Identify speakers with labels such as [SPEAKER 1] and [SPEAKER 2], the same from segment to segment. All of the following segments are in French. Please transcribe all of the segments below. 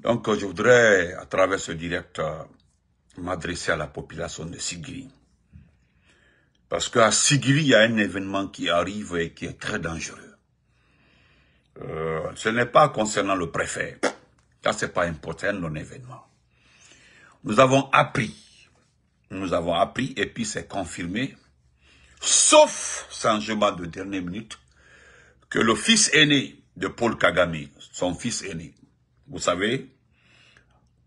[SPEAKER 1] Donc, je voudrais, à travers ce direct, euh, m'adresser à la population de Sigiri. Parce qu'à Sigiri, il y a un événement qui arrive et qui est très dangereux. Euh, ce n'est pas concernant le préfet. Ça, c'est pas important, non événement. Nous avons appris. Nous avons appris et puis c'est confirmé. Sauf changement de dernière minute que le fils aîné de Paul Kagame, son fils aîné, vous savez,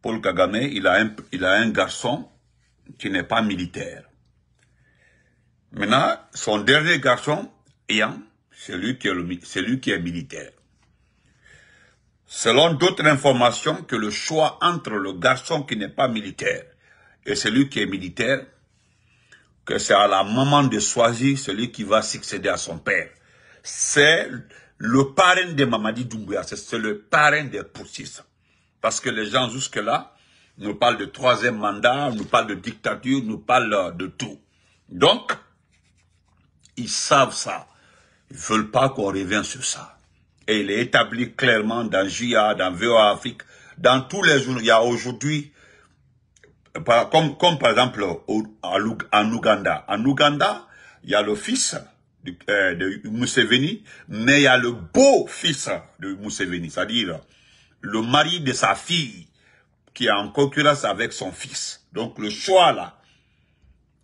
[SPEAKER 1] Paul Kagame, il a un, il a un garçon qui n'est pas militaire. Maintenant, son dernier garçon, Ian, c'est lui qui est, celui qui est militaire. Selon d'autres informations, que le choix entre le garçon qui n'est pas militaire et celui qui est militaire, que c'est à la maman de choisir celui qui va succéder à son père. C'est le parrain de Mamadi Doumbouya, c'est le parrain des poussistes. Parce que les gens jusque-là nous parlent de troisième mandat, nous parlent de dictature, nous parlent euh, de tout. Donc, ils savent ça. Ils veulent pas qu'on revienne sur ça. Et il est établi clairement dans JA, dans VOA Afrique, dans tous les jours. Il y a aujourd'hui, comme, comme par exemple en Ouganda. En Ouganda, il y a le fils euh, de, Mousseveni, mais il y a le beau-fils de Mousséveni, c'est-à-dire le mari de sa fille qui est en concurrence avec son fils. Donc le choix là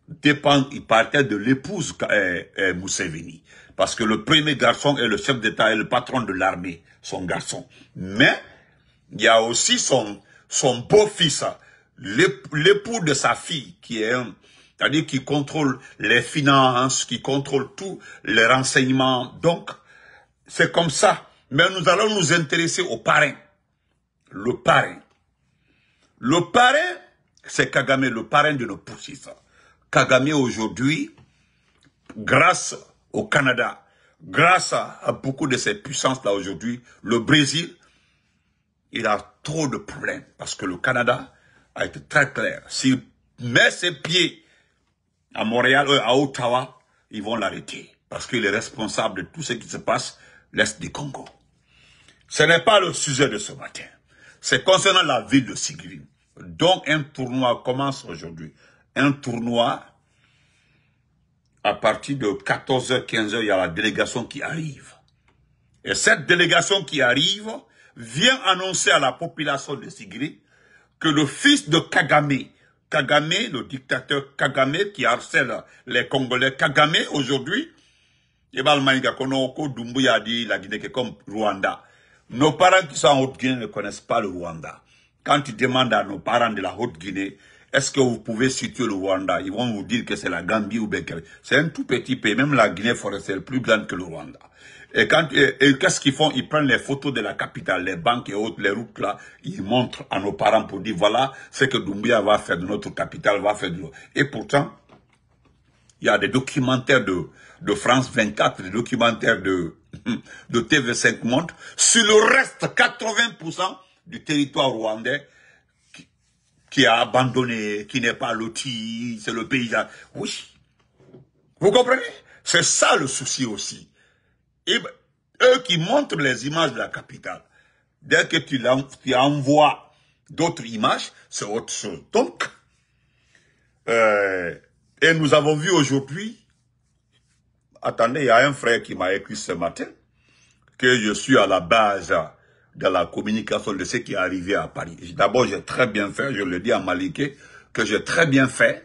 [SPEAKER 1] dépend, il partait de l'épouse euh, euh, Mousseveni, parce que le premier garçon est le chef d'État et le patron de l'armée, son garçon. Mais il y a aussi son son beau-fils, l'époux de sa fille qui est un c'est-à-dire qui contrôle les finances, qui contrôle tous les renseignements. Donc, c'est comme ça. Mais nous allons nous intéresser au parrain. Le parrain. Le parrain, c'est Kagame, le parrain de nos poussistes. Kagame aujourd'hui, grâce au Canada, grâce à, beaucoup de ces puissances-là aujourd'hui, le Brésil, il a trop de problèmes. Parce que le Canada a été très clair. S'il met ses pieds à Montréal, à Ottawa, ils vont l'arrêter. Parce qu'il est responsable de tout ce qui se passe l'Est du Congo. Ce n'est pas le sujet de ce matin. C'est concernant la ville de Sigri. Donc un tournoi commence aujourd'hui. Un tournoi, à partir de 14h, 15h, il y a la délégation qui arrive. Et cette délégation qui arrive vient annoncer à la population de Sigri que le fils de Kagame, Kagame, le dictateur Kagame qui harcèle les Congolais. Kagame, aujourd'hui, et bien, konoko Dumbuya dit la Guinée est comme Rwanda. Nos parents qui sont en Haute-Guinée ne connaissent pas le Rwanda. Quand tu demandes à nos parents de la Haute-Guinée, est-ce que vous pouvez situer le Rwanda Ils vont vous dire que c'est la Gambie ou Békéré. C'est un tout petit pays. Même la Guinée forestière plus grande que le Rwanda. Et qu'est-ce qu'ils font Ils prennent les photos de la capitale, les banques et autres, les routes là. Ils montrent à nos parents pour dire voilà ce que Doumbia va faire de notre capitale, va faire de Et pourtant, il y a des documentaires de, de France 24, des documentaires de, de TV5 Monde. Sur le reste, 80% du territoire rwandais, qui a abandonné, qui n'est pas loti, c'est le paysan. Oui. Vous comprenez C'est ça le souci aussi. Et ben, eux qui montrent les images de la capitale, dès que tu, tu envoies d'autres images, c'est autre chose. Donc, euh, et nous avons vu aujourd'hui, attendez, il y a un frère qui m'a écrit ce matin, que je suis à la base de la communication de ce qui est arrivé à Paris. D'abord, j'ai très bien fait, je le dis à Maliké, que j'ai très bien fait.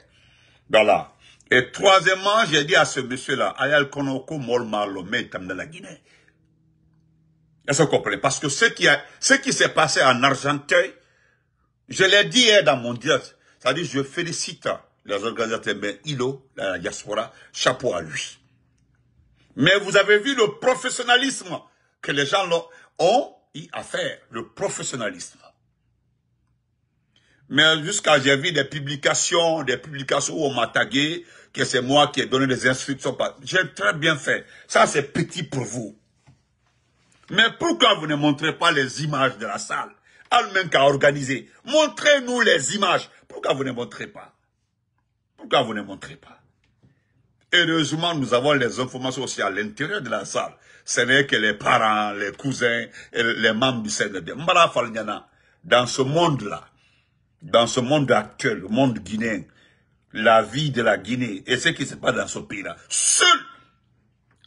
[SPEAKER 1] Voilà. Et troisièmement, j'ai dit à ce monsieur-là, Ayal Konoko Tam de la Guinée. Est-ce que vous Parce que ce qui, ce qui s'est passé en Argentine, je l'ai dit hier dans mon direct, c'est-à-dire je félicite les organisateurs, mais ILO, la diaspora, chapeau à lui. Mais vous avez vu le professionnalisme que les gens ont il a fait le professionnalisme. Mais jusqu'à j'ai vu des publications, des publications où on m'a tagué, que c'est moi qui ai donné des instructions. J'ai très bien fait. Ça, c'est petit pour vous. Mais pourquoi vous ne montrez pas les images de la salle Allemagne a organisé. Montrez-nous les images. Pourquoi vous ne montrez pas Pourquoi vous ne montrez pas Heureusement, nous avons les informations aussi à l'intérieur de la salle. Ce n'est que les parents, les cousins, et les membres du CNRD. Dans ce monde-là, dans ce monde actuel, le monde guinéen, la vie de la Guinée et ce qui se passe dans ce pays-là, seules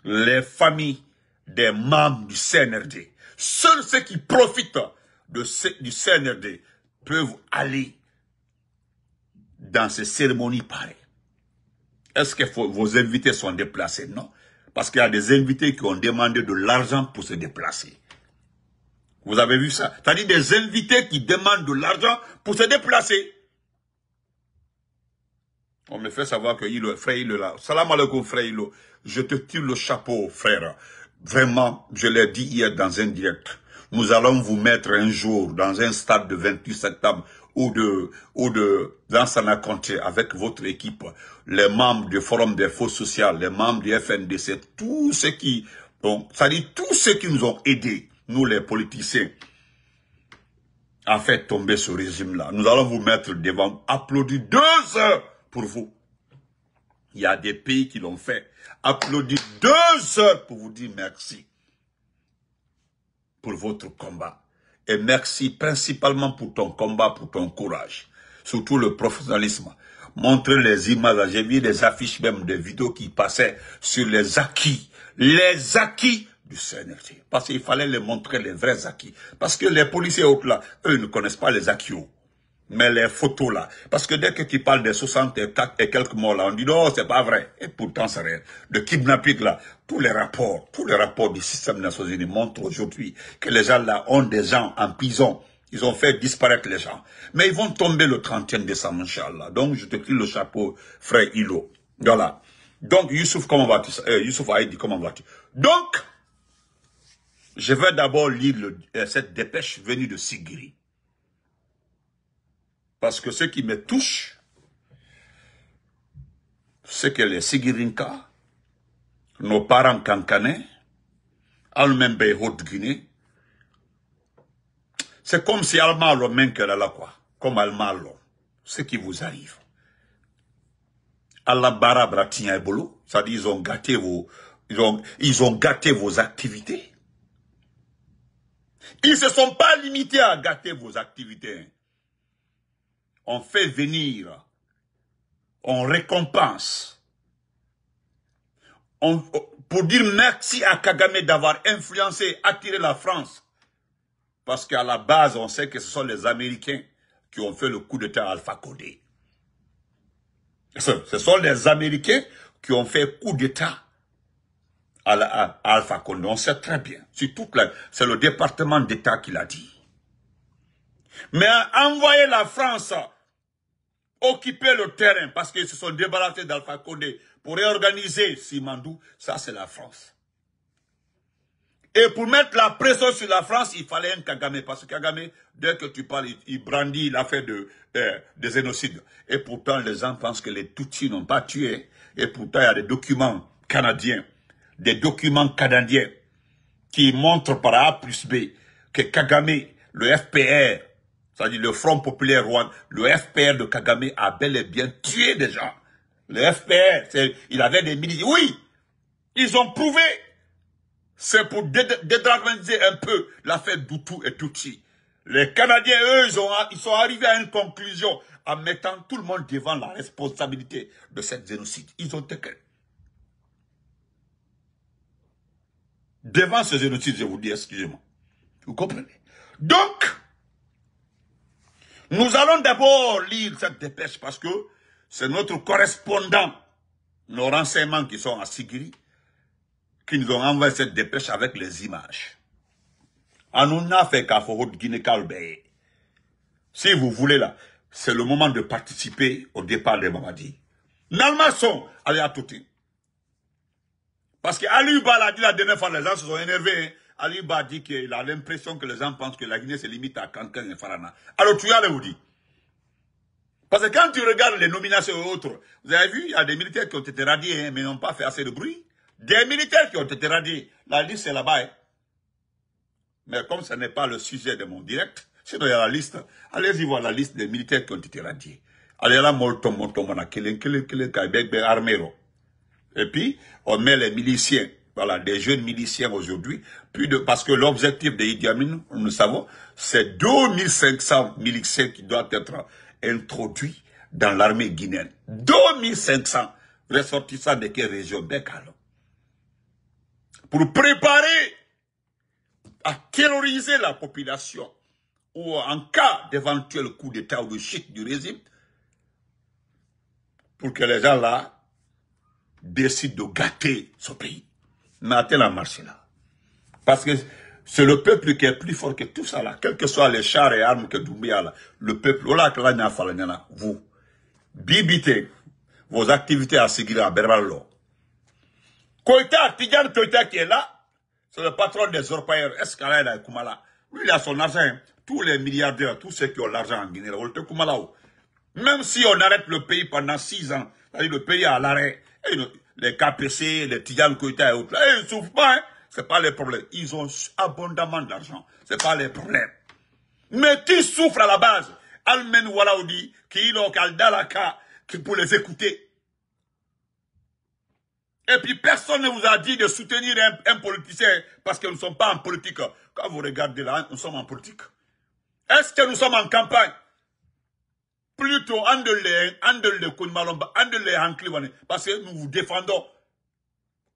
[SPEAKER 1] les familles des membres du CNRD, seuls ceux qui profitent de du CNRD peuvent aller dans ces cérémonies pareilles. Est-ce que vos invités sont déplacés Non. Parce qu'il y a des invités qui ont demandé de l'argent pour se déplacer. Vous avez vu ça C'est-à-dire des invités qui demandent de l'argent pour se déplacer. On me fait savoir que il frère là. Salam alaikum frère Ilo. Je te tire le chapeau frère. Vraiment, je l'ai dit hier dans un direct. Nous allons vous mettre un jour dans un stade de 28 septembre ou de, ou de Vincent Conté avec votre équipe, les membres du Forum des Faux Sociales, les membres du FNDC, tous ceux qui, donc, ça tous ceux qui nous ont aidés, nous les politiciens, à faire tomber ce régime-là. Nous allons vous mettre devant, applaudir deux heures pour vous. Il y a des pays qui l'ont fait. Applaudir deux heures pour vous dire merci pour votre combat et merci principalement pour ton combat, pour ton courage, surtout le professionnalisme. Montrer les images, j'ai vu des affiches même, des vidéos qui passaient sur les acquis, les acquis du CNRT. Parce qu'il fallait les montrer, les vrais acquis. Parce que les policiers autres là, eux, ils ne connaissent pas les acquis. Mais les photos là, parce que dès que tu parles des 64 et quelques morts là, on dit non, c'est pas vrai. Et pourtant, c'est vrai. De kidnapping là, tous les rapports, tous les rapports du système des Nations Unies montrent aujourd'hui que les gens là ont des gens en prison. Ils ont fait disparaître les gens. Mais ils vont tomber le 30 décembre, Inch'Allah. Donc, je te crie le chapeau, frère Hilo. Voilà. Donc, Youssouf, comment vas-tu euh, Youssouf comment vas-tu Donc, je vais d'abord lire le, euh, cette dépêche venue de Sigiri. Parce que ce qui me touche, c'est que les Sigirinka, nos parents cancanais, Almen Haute-Guinée, c'est comme si Alma là quoi. Comme Alma Ce qui vous arrive. Allah Barabra boulot, C'est-à-dire, ils ont gâté vos, ils ont, ils ont gâté vos activités. Ils se sont pas limités à gâter vos activités on fait venir, on récompense. On, pour dire merci à Kagame d'avoir influencé, attiré la France. Parce qu'à la base, on sait que ce sont les Américains qui ont fait le coup d'État Alpha Condé. Ce sont les Américains qui ont fait coup d'État à, Alpha Condé. On sait très bien. C'est le département d'État qui l'a dit. Mais envoyer la France occuper le terrain parce qu'ils se sont débarrassés d'Alpha Condé pour réorganiser Simandou, ça c'est la France. Et pour mettre la pression sur la France, il fallait un Kagame. Parce que Kagame, dès que tu parles, il brandit l'affaire de, euh, des Et pourtant, les gens pensent que les Tutsis n'ont pas tué. Et pourtant, il y a des documents canadiens, des documents canadiens qui montrent par A plus B que Kagame, le FPR, c'est-à-dire le Front Populaire Rouen, le FPR de Kagame a bel et bien tué des gens. Le FPR, il avait des milices. Oui, ils ont prouvé. C'est pour dédramatiser un peu l'affaire Doutou et Tutsi. Les Canadiens, eux, ils, sont arrivés à une conclusion en mettant tout le monde devant la responsabilité de cette génocide. Ils ont été Devant ce génocide, je vous dis, excusez-moi. Vous comprenez Donc, nous allons d'abord lire cette dépêche parce que c'est notre correspondant, nos renseignements qui sont à Sigiri, qui nous ont envoyé cette dépêche avec les images. fait Si vous voulez là, c'est le moment de participer au départ des Mamadi. Nalmason, allez à tout. Parce que Ali Bala dit la dernière fois, les gens se sont énervés. Hein. Ali dit qu'il a l'impression que les gens pensent que la Guinée se limite à Kankan et Farana. Alors tu y allais vous Parce que quand tu regardes les nominations autres, vous avez vu, il y a des militaires qui ont été radiés, mais mais n'ont pas fait assez de bruit. Des militaires qui ont été radiés. La liste est là-bas. Mais comme ce n'est pas le sujet de mon direct, si il y la liste. Allez-y voir la liste des militaires qui ont été radiés. Allez là, mona, qui armero. Et puis, on met les miliciens voilà, des jeunes miliciens aujourd'hui, parce que l'objectif de Idi Amin, nous le savons, c'est 2500 miliciens qui doivent être introduits dans l'armée guinéenne. 2500 ressortissants de quelle région Bekalo. Pour préparer à terroriser la population ou en cas d'éventuel coup d'état ou de chute du régime, pour que les gens là décident de gâter ce pays. Mais a marché là. Parce que c'est le peuple qui est plus fort que tout ça là. Quels que soient les chars et armes que Doumbia là. Le peuple, oh vous. bibitez vos activités à Sigira, à Berbalo. Koïta, Artigan Koïta qui est là, c'est le patron des orpailleurs, Escalade Kumala. Lui, il a son argent. Tous les milliardaires, tous ceux qui ont l'argent en Guinée, Kumala. Oh. Même si on arrête le pays pendant six ans, cest à le pays à l'arrêt, les KPC, les Tidjan et autres. ils eh, ils souffrent pas, hein. C'est pas les problèmes. Ils ont abondamment d'argent. Ce n'est pas les problèmes. Mais qui souffre à la base? Almen Walaoudi, qui Kaldalaka, qui pour les écouter. Et puis personne ne vous a dit de soutenir un, un politicien parce qu'ils ne sommes pas en politique. Quand vous regardez là, hein, nous sommes en politique. Est-ce que nous sommes en campagne plutôt parce que nous vous défendons.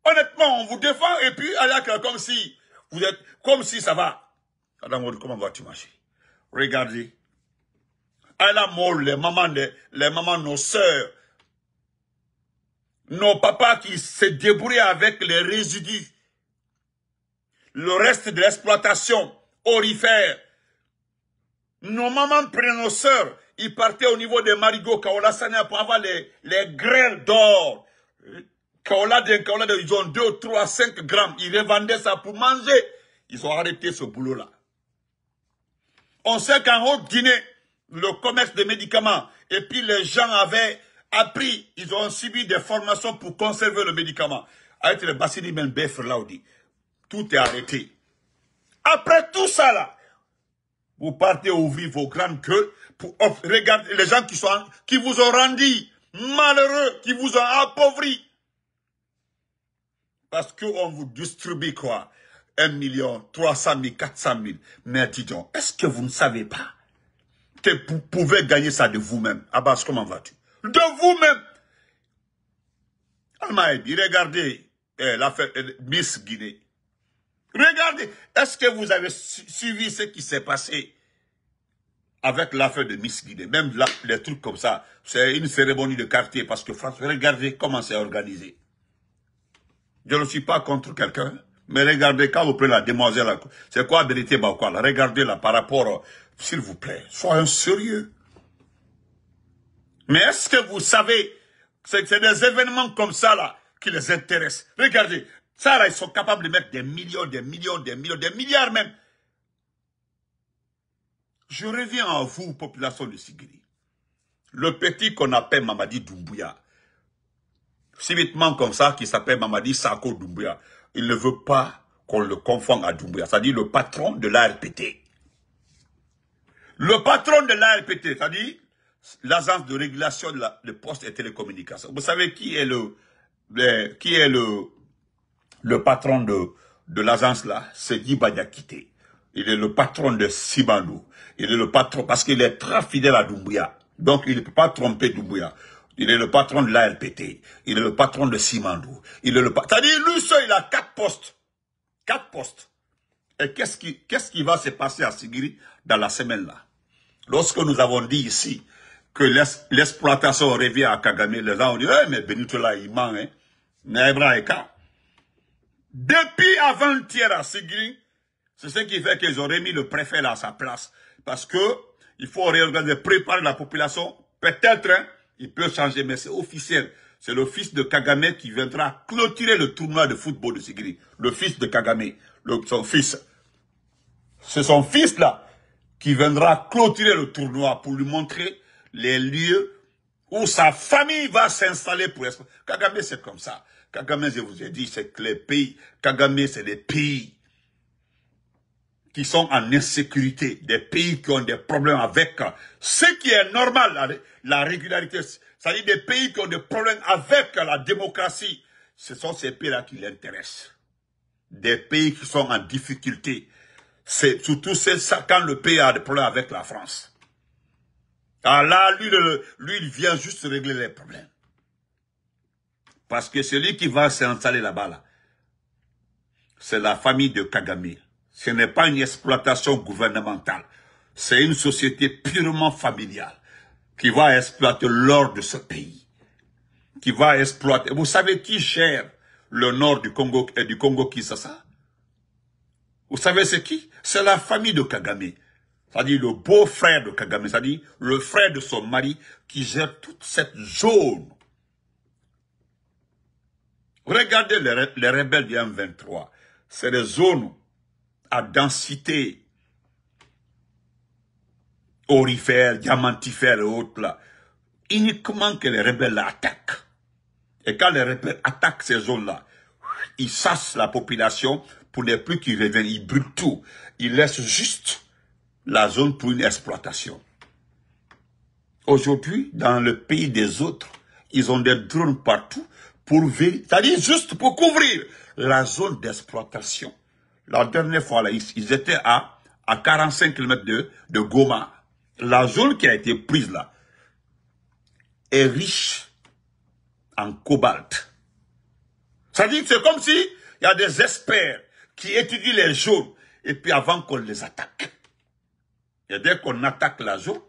[SPEAKER 1] Honnêtement, on vous défend et puis la comme si vous êtes, comme si ça va. Adam, comment vas-tu marcher Regardez. À la mort, les mamans, les, mamans, nos sœurs, nos papas qui se débrouillent avec les résidus, le reste de l'exploitation orifère, nos mamans prennent nos sœurs ils partaient au niveau des marigots, Kaola Sana pour avoir les, les d'or. Kaola de, Kaola de, ils ont 2, 3, 5 grammes. Ils revendaient ça pour manger. Ils ont arrêté ce boulot-là. On sait qu'en Haute-Guinée, le commerce des médicaments, et puis les gens avaient appris, ils ont subi des formations pour conserver le médicament. Avec le Bassini Menbefer, là, tout est arrêté. Après tout ça, là, vous partez ouvrir vos grandes queues Regardez les gens qui, qui vous ont rendu malheureux, qui vous ont appauvri. Parce qu'on vous distribue quoi 1 million, 300 000, 400 000. Mais dis donc, est-ce que vous ne savez pas que vous pouvez gagner ça de vous-même Abbas, comment vas-tu De vous-même Almaïbi, regardez eh, l'affaire eh, Miss Guinée. Regardez, est-ce que vous avez suivi ce qui s'est passé avec l'affaire de Miss Guinée, même les trucs comme ça, c'est une cérémonie de quartier parce que France, regardez comment c'est organisé. Je ne suis pas contre quelqu'un, mais regardez quand vous prenez la demoiselle, c'est quoi bah quoi. Regardez-la par rapport, s'il vous plaît, soyez sérieux. Mais est-ce que vous savez, que c'est des événements comme ça là qui les intéressent. Regardez, ça là, ils sont capables de mettre des millions, des millions, des millions, des milliards même je reviens à vous, population de Sigiri. Le petit qu'on appelle Mamadi Doumbouya, manque comme ça, qui s'appelle Mamadi Sako Doumbouya, il ne veut pas qu'on le confonde à Doumbouya, c'est-à-dire le patron de l'ARPT. Le patron de l'ARPT, c'est-à-dire l'agence de régulation de, postes et télécommunications. Vous savez qui est le, qui est le, le patron de, de l'agence là C'est Guy il est le patron de Simandou. Il est le patron, parce qu'il est très fidèle à Doumbouya. Donc, il ne peut pas tromper Doumbouya. Il est le patron de l'ALPT. Il est le patron de Simandou. Il est le patron. C'est-à-dire, lui seul, il a quatre postes. Quatre postes. Et qu'est-ce qui, qu'est-ce qui va se passer à Sigiri dans la semaine-là? Lorsque nous avons dit ici que l'exploitation revient à Kagame, les gens ont dit, eh, mais Benito là, il ment, hein. Depuis avant-hier à Sigiri, c'est ce qui fait qu'ils auraient mis le préfet là à sa place. Parce que il faut réorganiser, préparer la population. Peut-être, hein, il peut changer, mais c'est officiel. C'est le fils de Kagame qui viendra clôturer le tournoi de football de Sigri. Le fils de Kagame, son fils. C'est son fils là qui viendra clôturer le tournoi pour lui montrer les lieux où sa famille va s'installer pour Kagame, c'est comme ça. Kagame, je vous ai dit, c'est que les pays. Kagame, c'est les pays qui sont en insécurité, des pays qui ont des problèmes avec euh, ce qui est normal, la, régularité, c'est-à-dire des pays qui ont des problèmes avec la démocratie. Ce sont ces pays-là qui l'intéressent. Des pays qui sont en difficulté. C'est surtout ça quand le pays a des problèmes avec la France. Alors ah, là, lui, lui, il vient juste régler les problèmes. Parce que celui qui va s'installer là-bas, là c'est la famille de Kagame. Ce n'est pas une exploitation gouvernementale. C'est une société purement familiale qui va exploiter l'or de ce pays. Qui va exploiter... Vous savez qui gère le nord du Congo et euh, du Congo Kinshasa Vous savez c'est qui C'est la famille de Kagame. C'est-à-dire le beau-frère de Kagame, c'est-à-dire le frère de son mari qui gère toute cette zone. Regardez les, les rebelles du M23. C'est des zones à densité orifère, diamantifère et autres là, uniquement que les rebelles attaquent. Et quand les rebelles attaquent ces zones-là, ils sassent la population pour ne plus qu'ils reviennent, ils brûlent tout. Ils laissent juste la zone pour une exploitation. Aujourd'hui, dans le pays des autres, ils ont des drones partout pour cest juste pour couvrir la zone d'exploitation la dernière fois, là, ils, étaient à, à 45 km de, de Goma. La zone qui a été prise là est riche en cobalt. Ça dit c'est comme si il y a des experts qui étudient les zones et puis avant qu'on les attaque. Et dès qu'on attaque la zone,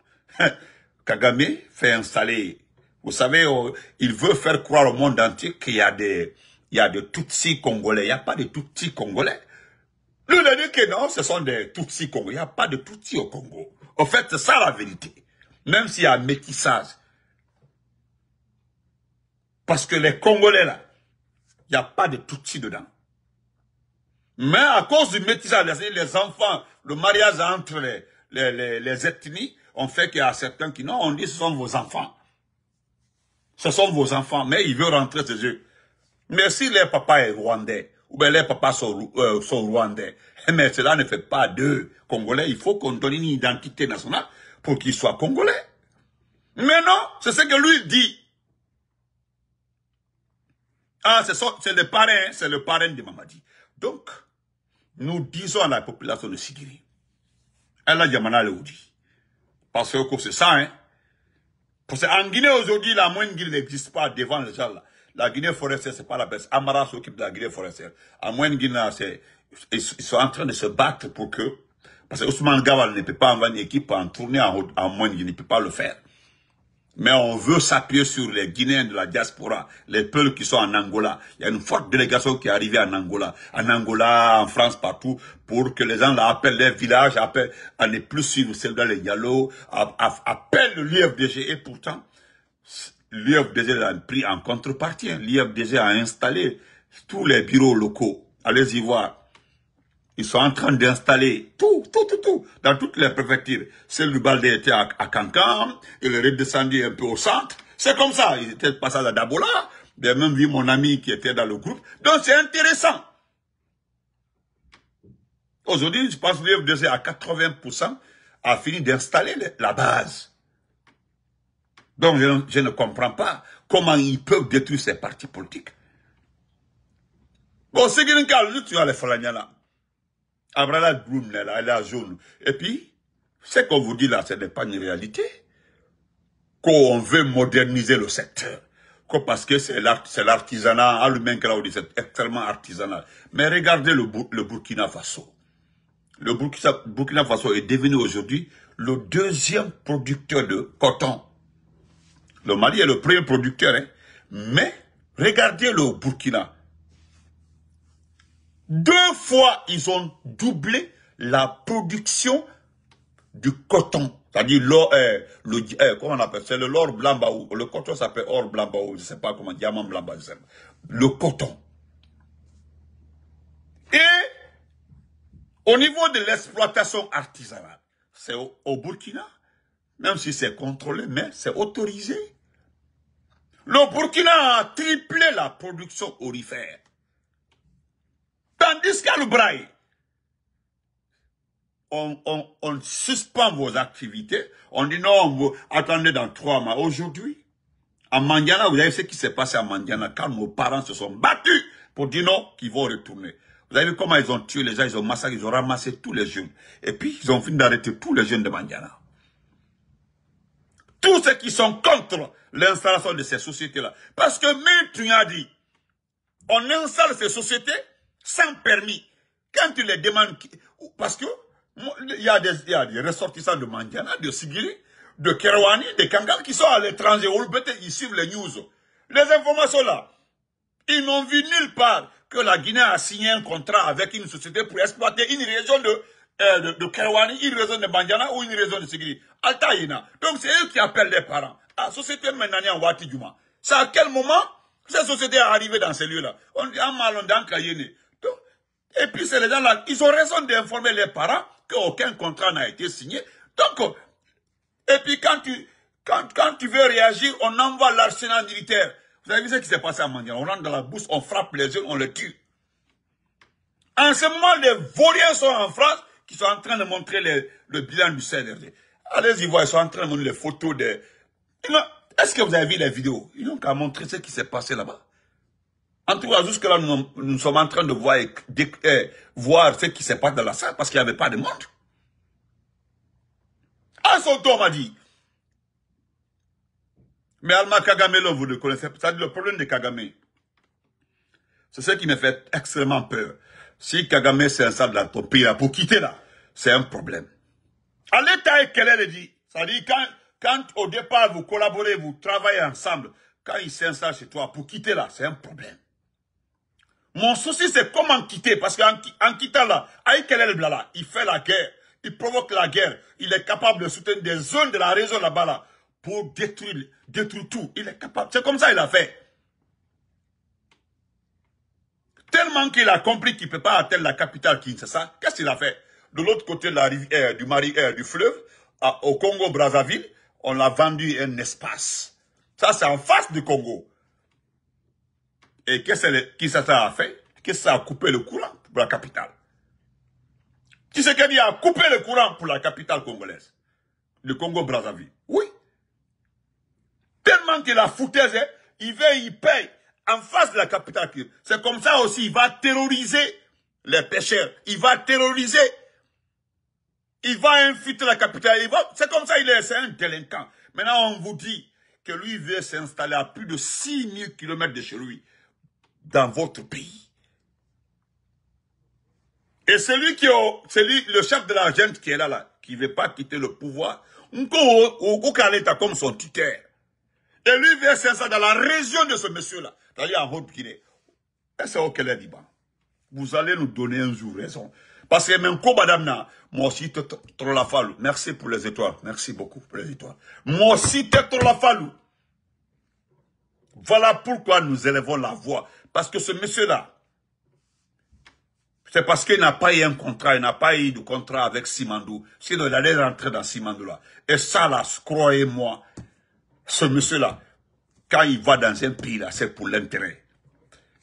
[SPEAKER 1] Kagame fait installer. Vous savez, oh, il veut faire croire au monde entier qu'il y a des, il y a des Tutsis congolais. Il n'y a pas de Tutsi congolais. Lui, il a dit que non, ce sont des Tutsis Il n'y a pas de Tutsis au Congo. En fait, c'est ça la vérité. Même s'il y a un métissage. Parce que les Congolais, là, il n'y a pas de Tutsis dedans. Mais à cause du métissage, les enfants, le mariage entre les, les, les, ethnies, on fait qu'il y a certains qui non, on dit ce sont vos enfants. Ce sont vos enfants, mais ils veulent rentrer chez eux. Mais si les papas est rwandais, ou bien les papas sont, euh, rwandais. Eh, mais cela ne fait pas d'eux congolais. Il faut qu'on donne une identité nationale pour qu'ils soient congolais. Mais non, c'est ce que lui dit. Ah, c'est le parrain, c'est le parrain de Mamadi. Donc, nous disons à la population de Sigiri, elle a Yamana le Oudi. Parce que c'est ça, hein. Parce qu'en Guinée aujourd'hui, la moindre Guinée n'existe pas devant les gens là. La Guinée forestière, c'est pas la baisse. Amara s'occupe de la Guinée forestière. En moins Guinée, ils, sont en train de se battre pour que, parce que Ousmane Gawal ne peut pas envoyer une équipe en tournée en, en moins Guinée, il ne peut pas le faire. Mais on veut s'appuyer sur les Guinéens de la diaspora, les peuples qui sont en Angola. Il y a une forte délégation qui est arrivée en Angola, en Angola, en France, partout, pour que les gens appellent les villages, appellent, à ne plus suivre celle dans les Yalo, appellent le l'UFDG. Et pourtant, l'UFDG l'a pris en contrepartie. Hein. L'UFDG a installé tous les bureaux locaux. Allez-y voir. Ils sont en train d'installer tout, tout, tout, tout, dans toutes les préfectures. Celle du Baldé était à, à Cancan, il est redescendu un peu au centre. C'est comme ça, ils étaient passés à Dabola. J'ai même vu mon ami qui était dans le groupe. Donc c'est intéressant. Aujourd'hui, je pense que l'UFDG à 80% a fini d'installer la base. Donc je, ne comprends pas comment ils peuvent détruire ces partis politiques. Bon, c'est qu'il tu as les Abrala là, elle est jaune. Et puis, ce qu'on vous dit là, ce n'est pas une réalité. Qu'on veut moderniser le secteur. parce que c'est l'artisanat, à là, dit, c'est extrêmement artisanal. Mais regardez le Burkina Faso. Le Burkina Faso est devenu aujourd'hui le deuxième producteur de coton le Mali est le premier producteur. Hein. Mais regardez le Burkina. Deux fois, ils ont doublé la production du coton. C'est-à-dire l'or, euh, le, euh, comment on appelle l'or Le coton s'appelle or blambaou, Je ne sais pas comment, diamant blambaou, Le coton. Et au niveau de l'exploitation artisanale, c'est au Burkina, même si c'est contrôlé, mais c'est autorisé. Le Burkina a triplé la production orifère. Tandis qu'à l'Ubraï, on, suspend vos activités. On dit non, vous attendez dans trois mois. Aujourd'hui, à Mandiana, vous avez vu ce qui s'est passé à Mandiana quand nos parents se sont battus pour dire non, qu'ils vont retourner. Vous avez vu comment ils ont tué les gens, ils ont massacré, ils ont ramassé tous les jeunes. Et puis, ils ont fini d'arrêter tous les jeunes de Mandiana tous ceux qui sont contre l'installation de ces sociétés-là. Parce que même a dit, on installe ces sociétés sans permis. Quand tu les demandes, parce que il y, a des ressortissants de Mandiana, de Sigiri, de Kerouani, de Kangal qui sont à l'étranger. ils suivent les news. Les informations là, ils n'ont vu nulle part que la Guinée a signé un contrat avec une société pour exploiter une région de, euh, de, de Kerouani, une région de Mandiana ou une région de Sigiri. Altaïna. Donc c'est eux qui appellent les parents. La société C'est à quel moment cette société est arrivée dans ce lieu là On dit ah, Kayene. Et puis c'est les gens-là, ils ont raison d'informer les parents qu'aucun contrat n'a été signé. Donc, et puis quand tu, quand, tu veux réagir, on envoie l'arsenal militaire. Vous avez vu ce qui s'est passé à Mandian. On rentre dans la bourse, on frappe les yeux, on les tue. En ce moment, les vauriens sont en France qui sont en train de montrer le bilan du CNRD. Allez-y voir, ils sont en train de montrer les photos des... Est-ce que vous avez vu les vidéos Ils n'ont qu'à montrer ce qui s'est passé là-bas. En tout cas, jusque-là, nous, sommes en train de voir, eh, voir ce qui s'est passé dans la salle parce qu'il n'y avait pas de monde. À ah, son tour, m'a dit. Mais Alma Kagame, là, vous le connaissez. Ça, le problème de Kagame, c'est ce qui me fait extrêmement peur. Si Kagame c'est sale dans ton pays, là, pour quitter là, c'est un problème. À l'État dit, c'est-à-dire quand, au départ vous collaborez, vous travaillez ensemble, quand il s'installe chez toi, pour quitter là, c'est un problème. Mon souci, c'est comment quitter, parce qu'en en quittant là, est il fait la guerre, il provoque la guerre, il est capable de soutenir des zones de la région là-bas là, pour détruire, détruire tout. Il est capable. C'est comme ça qu'il a fait. Tellement qu'il a compris qu'il ne peut pas atteindre la capitale, c'est ça. Qu'est-ce qu'il a fait de l'autre côté de la rivière, du, Marie, du fleuve, au Congo-Brazzaville, on a vendu un espace. Ça, c'est en face du Congo. Et qu'est-ce que ça a fait Qu'est-ce que ça a coupé le courant pour la capitale y a coupé le courant pour la capitale congolaise. Le Congo-Brazzaville. Oui. Tellement que la foutaise, il veut, il paye en face de la capitale. C'est comme ça aussi, il va terroriser les pêcheurs. Il va terroriser il va infiltrer la capitale. C'est comme ça, il est, c'est un délinquant. Maintenant, on vous dit que lui veut s'installer à plus de 6000 km de chez lui, dans votre pays. Et celui qui est le chef de la gente qui est là, là, qui ne veut pas quitter le pouvoir, l'état comme son tuteur. Et lui veut s'installer dans la région de ce monsieur-là, d'ailleurs en Haute-Guinée. Et c'est au Liban. Vous allez nous donner un jour raison. Parce que même madame, moi aussi, t'es trop la Merci pour les étoiles. Merci beaucoup pour les étoiles. Moi aussi, t'es trop la Voilà pourquoi nous élevons la voix. Parce que ce monsieur-là, c'est parce qu'il n'a pas eu un contrat, il n'a pas eu de contrat avec Simandou. Sinon, il allait rentrer dans Simandou là. Et ça là, croyez-moi, ce monsieur-là, quand il va dans un pays là, c'est pour l'intérêt.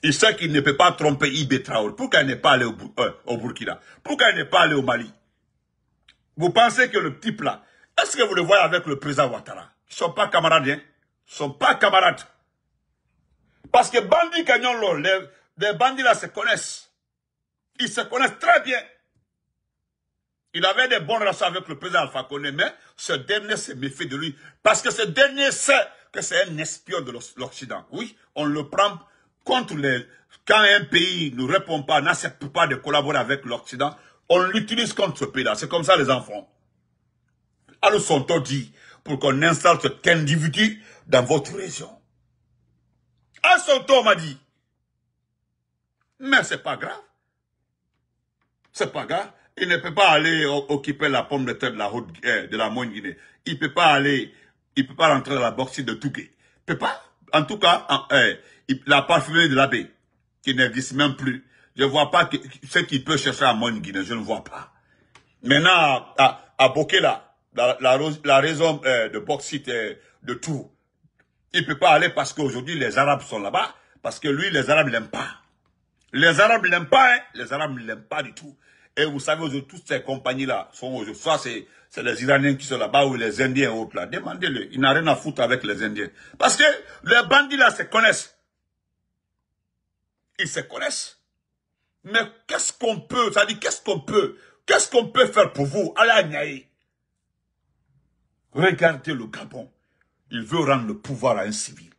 [SPEAKER 1] Il sait qu'il ne peut pas tromper Ibé Traoré. Pourquoi il n'est pas allé euh, au, Burkina Pourquoi il n'est pas allé au Mali Vous pensez que le type là, est-ce que vous le voyez avec le président Ouattara Ils ne sont pas camarades, hein Ils ne sont pas camarades. Parce que bandits Cagnon, les, les bandits là se connaissent. Ils se connaissent très bien. Il avait des bonnes relations avec le président Alpha Condé, mais ce dernier s'est méfié de lui. Parce que ce dernier sait que c'est un espion de l'Occident. Oui, on le prend quand un pays ne répond pas, n'accepte pas de collaborer avec l'Occident, on l'utilise contre ce pays-là. C'est comme ça les enfants. Alors son dit pour qu'on installe cet individu dans votre région À son tour, m'a dit. Mais c'est pas grave. C'est pas grave. Il ne peut pas aller occuper la pomme de terre de la, route euh, de la Moine Guinée. Il peut pas aller, il peut pas rentrer dans la boxe de Touquet. Il peut pas. En tout cas, en, euh, la parfumerie de l'abbé, qui n'existe même plus. Je ne vois pas que, ce qu'il peut chercher à Moine Guinée, je ne vois pas. Maintenant, à, à, la, raison euh, de bauxite euh, de tout, il ne peut pas aller parce qu'aujourd'hui, les Arabes sont là-bas, parce que lui, les Arabes ne l'aiment pas. Les Arabes ne l'aiment pas, hein. les Arabes ne l'aiment pas du tout. Et vous savez, toutes ces compagnies-là sont aujourd'hui, soit c'est les Iraniens qui sont là-bas ou les Indiens et autres là. Demandez-le, il n'a rien à foutre avec les Indiens. Parce que les bandits là se connaissent ils se connaissent. Mais qu'est-ce qu'on peut, ça dit qu'est-ce qu'on peut, qu'est-ce qu'on peut faire pour vous, Alain Regardez le Gabon. Il veut rendre le pouvoir à un civil.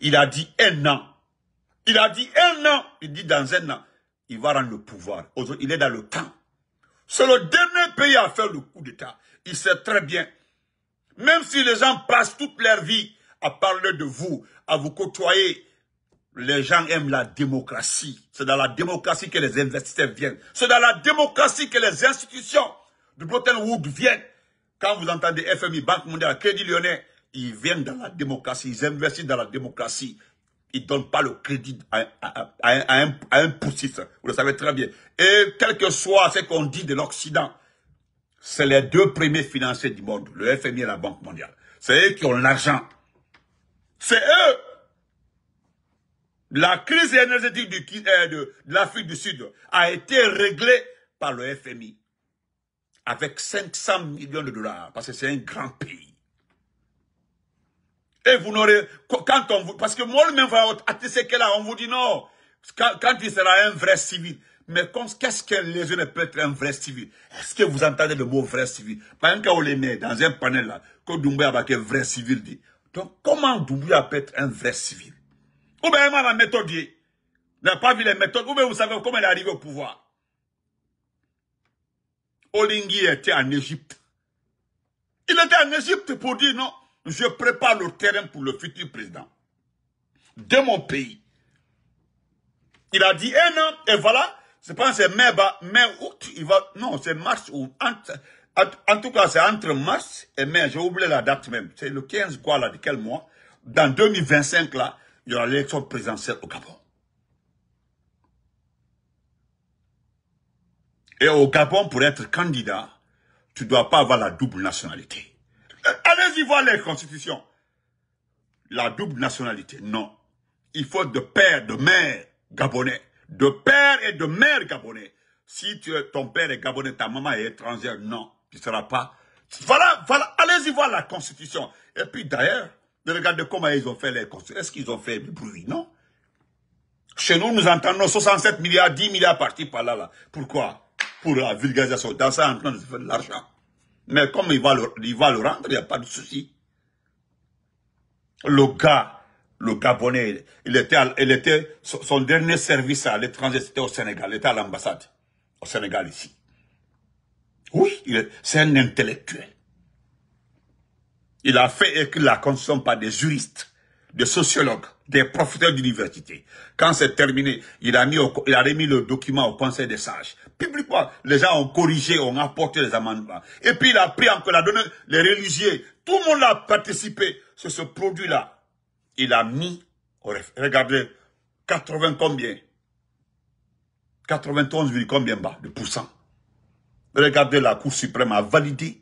[SPEAKER 1] Il a dit un an. Il a dit un an. Il dit dans un an, il va rendre le pouvoir. Il est dans le temps. C'est le dernier pays à faire le coup d'État. Il sait très bien. Même si les gens passent toute leur vie à parler de vous, à vous côtoyer, les gens aiment la démocratie. C'est dans la démocratie que les investisseurs viennent. C'est dans la démocratie que les institutions du Bretton Woods viennent. Quand vous entendez FMI, Banque mondiale, Crédit Lyonnais, ils viennent dans la démocratie, ils investissent dans la démocratie. Ils ne donnent pas le crédit à, un, à un poussif. Vous le savez très bien. Et quel que soit ce qu'on dit de l'Occident, c'est les deux premiers financiers du monde, le FMI et la Banque mondiale. C'est eux qui ont l'argent. C'est eux la crise énergétique du, euh, de, l'Afrique du Sud a été réglée par le FMI avec 500 millions de dollars parce que c'est un grand pays. Et vous n'aurez, quand on vous, parce que moi-même, attester qu'elle là, on vous dit non, quand, il sera un vrai civil, mais qu'est-ce que les jeunes peuvent être un vrai civil Est-ce que vous entendez le mot vrai civil Par exemple, quand on les met dans un panel là, que Doumbouya va vrai civil dit. Donc, comment Doumbouya peut être un vrai civil ou bien la méthode Il n'a pas vu les méthodes. Ou vous savez comment il est arrivée au pouvoir. Olingi était en Égypte. Il était en Égypte pour dire non, je prépare le terrain pour le futur président de mon pays. Il a dit un non, et voilà, je pense que c'est mai, mai, août, il va, non, c'est mars, ou en tout cas, c'est entre mars et mai, j'ai oublié la date même, c'est le 15 quoi là, de quel mois, dans 2025 là, il y aura l'élection présidentielle au Gabon. Et au Gabon, pour être candidat, tu ne dois pas avoir la double nationalité. Euh, allez-y voir les constitutions. La double nationalité, non. Il faut de père, de mère gabonais. De père et de mère gabonais. Si ton père est gabonais, ta maman est étrangère, non. Tu ne seras pas. Voilà, voilà. Allez-y voir la constitution. Et puis d'ailleurs, de regarder comment ils ont fait les constructions. Est-ce qu'ils ont fait du bruit Non. Chez nous, nous entendons 67 milliards, 10 milliards partis par là. là. Pourquoi Pour la vulgarisation. Dans ça, on en train de faire de l'argent. Mais comme il va le, il va le rendre, il n'y a pas de souci. Le gars, le Gabonais, il était, il était son dernier service à l'étranger, c'était au Sénégal, il était à l'ambassade, au Sénégal ici. Oui, c'est un intellectuel. Il a fait écrire la Constitution par des juristes, des sociologues, des professeurs d'université. Quand c'est terminé, il a, mis il a remis le document au Conseil des sages. Publiquement, les gens ont corrigé, ont apporté les amendements. Et puis il a pris encore, la donne les religieux. Tout le monde a participé sur ce produit-là. Il a mis, regardez, 80 combien 91, combien bas de pourcents. Regardez, la Cour suprême a validé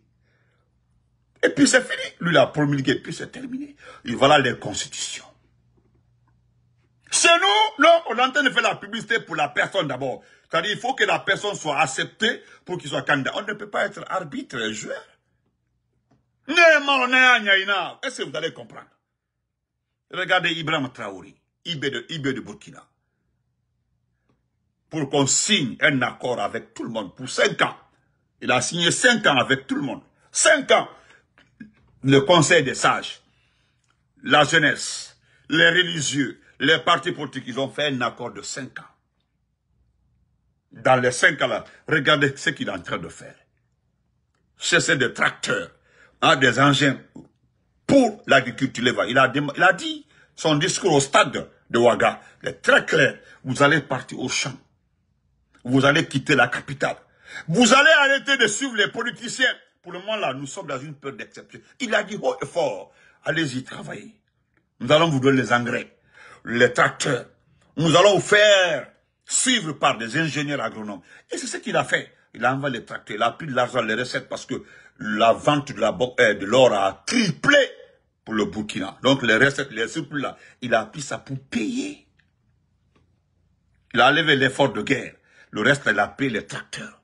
[SPEAKER 1] et puis c'est fini. Lui, il a promulgué, puis c'est terminé. Et voilà les constitutions. Chez nous, non, on entend faire la publicité pour la personne d'abord. C'est-à-dire, qu'il faut que la personne soit acceptée pour qu'il soit candidat. On ne peut pas être arbitre, et joueur. Est-ce que vous allez comprendre Regardez Ibrahim Traoré, Ibé de Burkina. Pour qu'on signe un accord avec tout le monde pour 5 ans. Il a signé 5 ans avec tout le monde. 5 ans le conseil des sages, la jeunesse, les religieux, les partis politiques, ils ont fait un accord de 5 ans. Dans les cinq ans regardez ce qu'il est en train de faire. C'est des tracteurs, hein, des engins pour l'agriculture Il a, dit son discours au stade de Ouaga, est très clair. Vous allez partir au champ. Vous allez quitter la capitale. Vous allez arrêter de suivre les politiciens pour le moment, là, nous sommes dans une peur d'exception. Il a dit haut et fort, allez-y travailler. Nous allons vous donner les engrais, les tracteurs. Nous allons vous faire suivre par des ingénieurs agronomes. Et c'est ce qu'il a fait. Il a envoyé les tracteurs, il a pris de l'argent, les recettes, parce que la vente de euh, l'or de a triplé pour le Burkina. Donc les recettes, les surplus là, il a pris ça pour payer. Il a enlevé l'effort de guerre. Le reste, il a payé les tracteurs.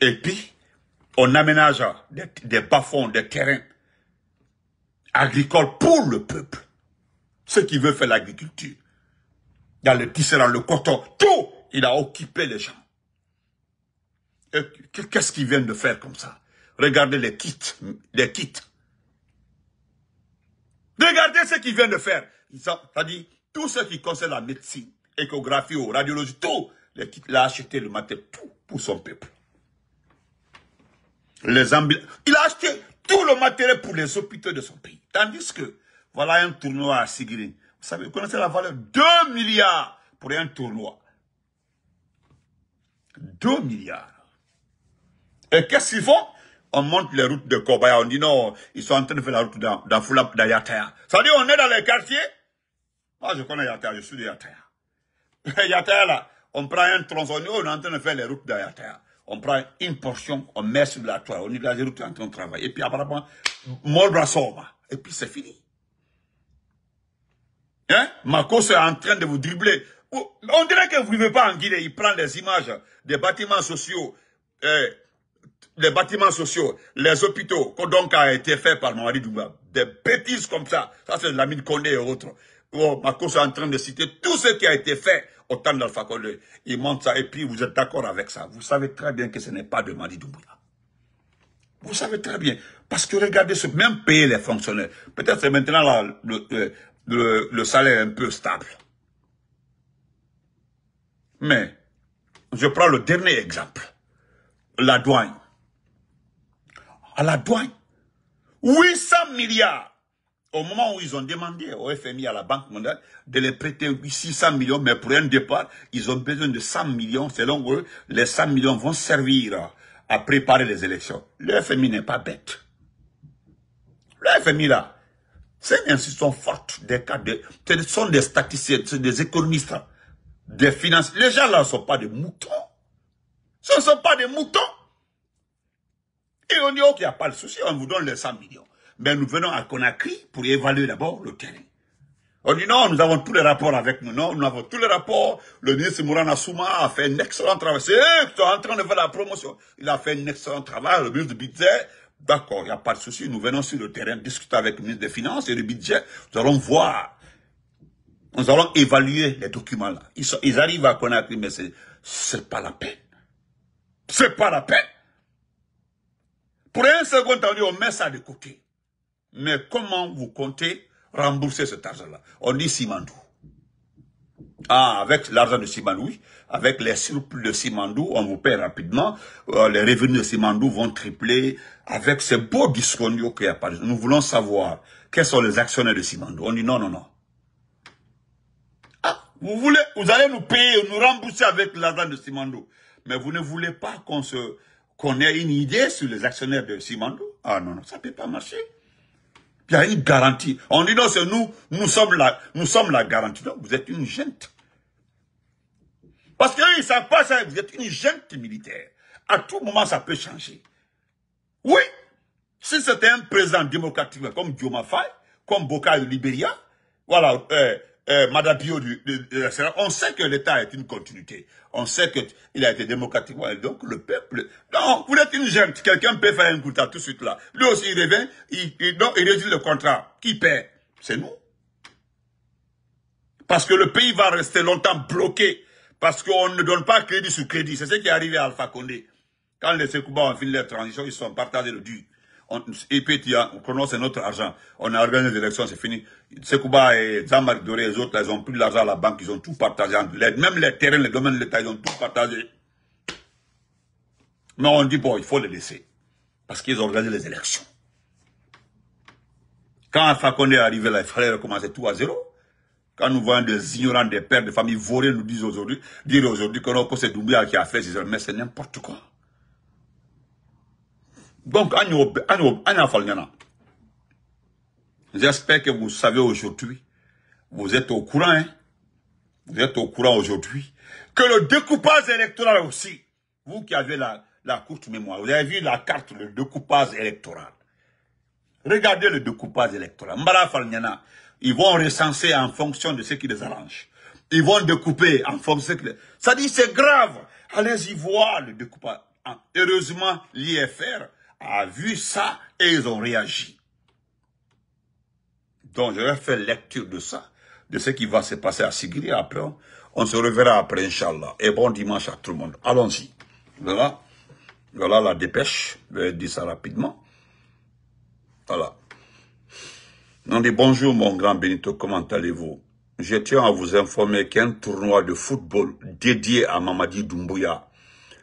[SPEAKER 1] Et puis, on aménage des, des bas-fonds, des terrains agricoles pour le peuple. Ceux qui veulent faire l'agriculture. Dans le dans le coton, tout, il a occupé les gens. Qu'est-ce qu'ils viennent de faire comme ça Regardez les kits, les kits. Regardez ce qu'ils viennent de faire. C'est-à-dire, tout ce qui concerne la médecine, échographie ou radiologie, tout, les kits, l'a acheté le matin, tout pour son peuple. Il a acheté tout le matériel pour les hôpitaux de son pays. Tandis que, voilà un tournoi à Sigiri. Vous savez, vous connaissez la valeur 2 milliards pour un tournoi. 2 milliards. Et qu'est-ce qu'ils font On monte les routes de Kobaya. On dit non, ils sont en train de faire la route d'Afoulap, d'Ayataya. Ça veut dire on est dans les quartiers. Moi, je connais Yataya, je suis de Yataya. là, on prend un tronçon, on est en train de faire les routes d'Ayataya on prend une portion, on met sur la toile, on va, la route en train de travailler. Et puis apparemment, Moldra sort. Et puis c'est fini. Hein? Marcos est en train de vous dribbler. On dirait que vous ne vivez pas en Guinée. Il prend des images des bâtiments sociaux, les euh, bâtiments sociaux, les hôpitaux, donc a été fait par Mamadi Douba. Des bêtises comme ça. Ça, c'est la mine Condé et autres. Oh, Marcos est en train de citer tout ce qui a été fait autant d'Alpha Condé, il monte ça et puis vous êtes d'accord avec ça. Vous savez très bien que ce n'est pas de Mali Doumbouya. Vous savez très bien. Parce que regardez, ce, même payer les fonctionnaires, peut-être que maintenant là, euh, le, le salaire est un peu stable. Mais, je prends le dernier exemple. La douane. À la douane, 800 milliards au moment où ils ont demandé au FMI, à la Banque mondiale, de les prêter 600 millions, mais pour un départ, ils ont besoin de 100 millions. Selon eux, les 100 millions vont servir à préparer les élections. Le FMI n'est pas bête. Le FMI, là, c'est une institution forte des cas Ce sont des statisticiens, des économistes, des finances. Les gens, là, ne sont pas des moutons. Ce ne sont pas des moutons. Et on dit, OK, il n'y a pas de souci, on vous donne les 100 millions mais ben, nous venons à Conakry pour évaluer d'abord le terrain. On dit non, nous avons tous les rapports avec nous, non, nous avons tous les rapports. Le ministre Mourana Souma a fait un excellent travail. C'est eux qui sont en train de faire la promotion. Il a fait un excellent travail, le ministre du budget. D'accord, il n'y a pas de souci. Nous venons sur le terrain discuter avec le ministre des Finances et le budget. Nous allons voir. Nous allons évaluer les documents-là. Ils, arrivent à Conakry, mais c'est pas la peine. C'est pas la peine. Pour un second temps, on met ça de côté. Mais comment vous comptez rembourser cet argent-là On dit Simandou. Ah, avec l'argent de Simandou, avec les surplus de Simandou, on vous paie rapidement, euh, les revenus de Simandou vont tripler, avec ce beau discours qui Paris, Nous voulons savoir quels sont les actionnaires de Simandou. On dit non, non, non. Ah, vous voulez, vous allez nous payer, nous rembourser avec l'argent de Simandou. Mais vous ne voulez pas qu'on se, qu'on ait une idée sur les actionnaires de Simandou. Ah non, non, ça ne peut pas marcher. Il y a une garantie. On dit non, c'est nous, nous sommes la, nous sommes la garantie. Donc vous êtes une gente. Parce que ça passe, vous êtes une gente militaire. À tout moment, ça peut changer. Oui, si c'était un président démocratique comme Dioma comme Boka Liberia, voilà, euh, euh, Madame bio on sait que l'État est une continuité. On sait qu'il a été démocratique. donc le peuple... Non, vous êtes une jeune. Quelqu'un peut faire un coup tout de suite là. Lui aussi, il revient, il, il, le contrat. Qui paie C'est nous. Parce que le pays va rester longtemps bloqué. Parce qu'on ne donne pas crédit sur crédit. C'est ce qui est arrivé à Alpha Condé. Quand les Secouba ont fini leur transition, ils sont partagés le dû. On, et puis, on prononce notre argent. On a organisé les élections, c'est fini. Sekouba et Zamar Doré, les autres, ils ont pris l'argent à la banque, ils ont tout partagé. même les terrains, les domaines de l'État, ils ont tout partagé. Mais on dit, bon, il faut les laisser. Parce qu'ils ont organisé les élections. Quand Fakonde est arrivé là, il fallait recommencer tout à zéro. Quand nous voyons des ignorants, des pères de familles volés nous disent aujourd'hui, dire aujourd'hui que, c'est Doumbia qui a fait, mais c'est n'importe quoi. Donc, j'espère que vous savez aujourd'hui, vous êtes au courant, hein. vous êtes au courant aujourd'hui, que le découpage électoral aussi, vous qui avez la, courte mémoire, vous avez vu la carte, le découpage électoral. Regardez le découpage électoral. Ils vont recenser en fonction de ce qui les arrange. Ils vont découper en fonction de ce qui les... Ça dit, c'est grave. Allez-y voir le découpage. Ah, heureusement, l'IFR, a vu ça et ils ont réagi. Donc, je vais faire lecture de ça, de ce qui va se passer à Sigiri après. On se reverra après, Inch'Allah. Et bon dimanche à tout le monde. Allons-y. Voilà. Voilà la dépêche. Je vais dire ça rapidement. Voilà. On dit bonjour, mon grand Benito. Comment allez-vous? Je tiens à vous informer qu'un tournoi de football dédié à Mamadi Doumbouya